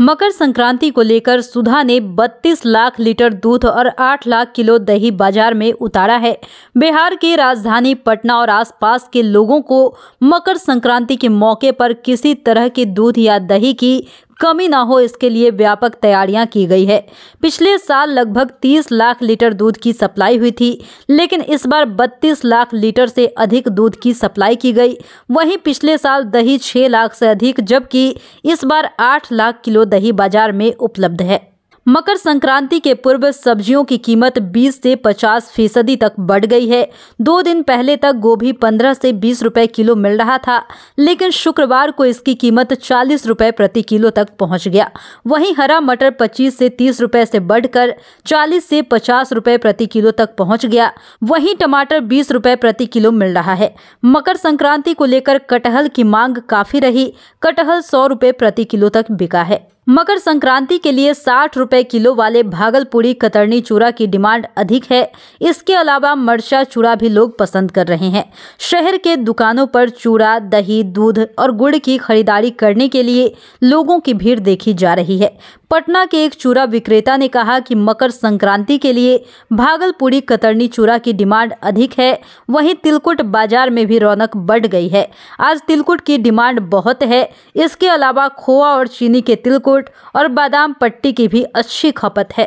मकर संक्रांति को लेकर सुधा ने 32 लाख लीटर दूध और 8 लाख किलो दही बाजार में उतारा है बिहार की राजधानी पटना और आसपास के लोगों को मकर संक्रांति के मौके पर किसी तरह के दूध या दही की कमी ना हो इसके लिए व्यापक तैयारियां की गई है पिछले साल लगभग 30 लाख लीटर दूध की सप्लाई हुई थी लेकिन इस बार 32 लाख लीटर से अधिक दूध की सप्लाई की गई वहीं पिछले साल दही 6 लाख से अधिक जबकि इस बार 8 लाख किलो दही बाजार में उपलब्ध है मकर संक्रांति के पूर्व सब्जियों की कीमत 20 से 50 फीसदी तक बढ़ गई है दो दिन पहले तक गोभी 15 से 20 रुपए किलो मिल रहा था लेकिन शुक्रवार को इसकी कीमत 40 रुपए प्रति किलो तक पहुंच गया वहीं हरा मटर 25 से 30 रुपए से बढ़कर 40 से 50 रुपए प्रति किलो तक पहुंच गया वहीं टमाटर 20 रुपए प्रति किलो मिल रहा है मकर संक्रांति को लेकर कटहल की मांग काफी रही कटहल सौ रुपए प्रति किलो तक बिका है मकर संक्रांति के लिए साठ रुपए किलो वाले भागलपुरी कतरनी चूड़ा की डिमांड अधिक है इसके अलावा मरचा चूड़ा भी लोग पसंद कर रहे हैं शहर के दुकानों पर चूड़ा दही दूध और गुड़ की खरीदारी करने के लिए लोगों की भीड़ देखी जा रही है पटना के एक चूरा विक्रेता ने कहा कि मकर संक्रांति के लिए भागलपुरी कतरनी चूरा की डिमांड अधिक है वहीं तिलकुट बाजार में भी रौनक बढ़ गई है आज तिलकुट की डिमांड बहुत है इसके अलावा खोआ और चीनी के तिलकुट और बादाम पट्टी की भी अच्छी खपत है